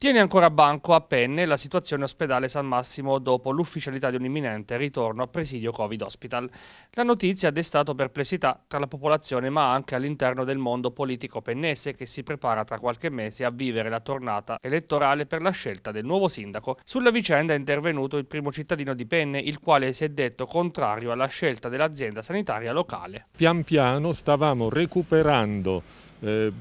Tiene ancora banco a penne la situazione ospedale San Massimo dopo l'ufficialità di un imminente ritorno a presidio Covid Hospital. La notizia ha destato perplessità tra la popolazione ma anche all'interno del mondo politico pennese che si prepara tra qualche mese a vivere la tornata elettorale per la scelta del nuovo sindaco. Sulla vicenda è intervenuto il primo cittadino di Penne il quale si è detto contrario alla scelta dell'azienda sanitaria locale. Pian piano stavamo recuperando eh,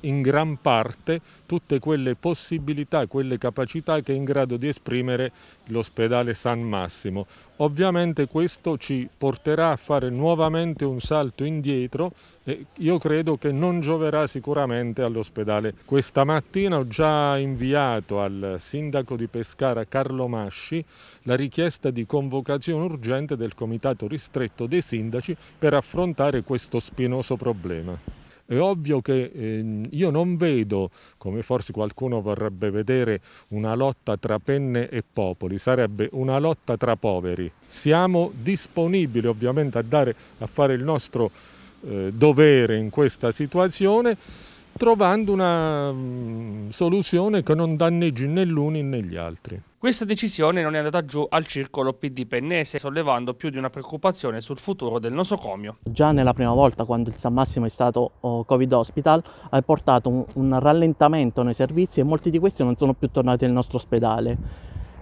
in gran parte tutte quelle possibilità, quelle capacità che è in grado di esprimere l'ospedale San Massimo. Ovviamente questo ci porterà a fare nuovamente un salto indietro e io credo che non gioverà sicuramente all'ospedale. Questa mattina ho già inviato al sindaco di Pescara Carlo Masci la richiesta di convocazione urgente del comitato ristretto dei sindaci per affrontare questo spinoso problema. È ovvio che eh, io non vedo, come forse qualcuno vorrebbe vedere, una lotta tra penne e popoli, sarebbe una lotta tra poveri. Siamo disponibili ovviamente a, dare, a fare il nostro eh, dovere in questa situazione trovando una mh, mm, soluzione che non danneggi né gli uni né gli altri. Questa decisione non è andata giù al circolo PD pennese, sollevando più di una preoccupazione sul futuro del nosocomio. Già nella prima volta, quando il San Massimo è stato oh, Covid Hospital, ha portato un, un rallentamento nei servizi e molti di questi non sono più tornati nel nostro ospedale.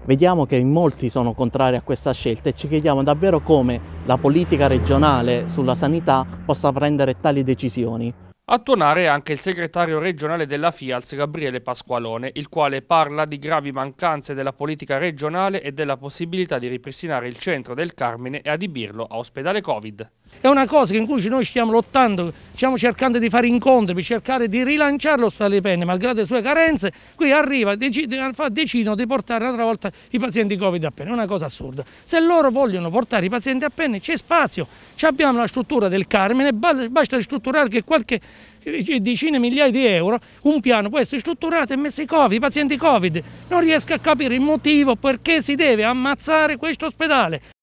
Vediamo che in molti sono contrari a questa scelta e ci chiediamo davvero come la politica regionale sulla sanità possa prendere tali decisioni. A tuonare anche il segretario regionale della FIALS Gabriele Pasqualone, il quale parla di gravi mancanze della politica regionale e della possibilità di ripristinare il centro del Carmine e adibirlo a ospedale Covid. È una cosa in cui noi stiamo lottando, stiamo cercando di fare incontri per cercare di rilanciare l'ospedale di Penne, malgrado le sue carenze, qui arriva, decidono di portare un'altra volta i pazienti Covid a Penne, è una cosa assurda. Se loro vogliono portare i pazienti a Penne c'è spazio, Ci abbiamo la struttura del Carmine, basta ristrutturare che qualche eh, decine di migliaia di euro, un piano può essere strutturato e messo i, COVID, i pazienti Covid. Non riesco a capire il motivo perché si deve ammazzare questo ospedale.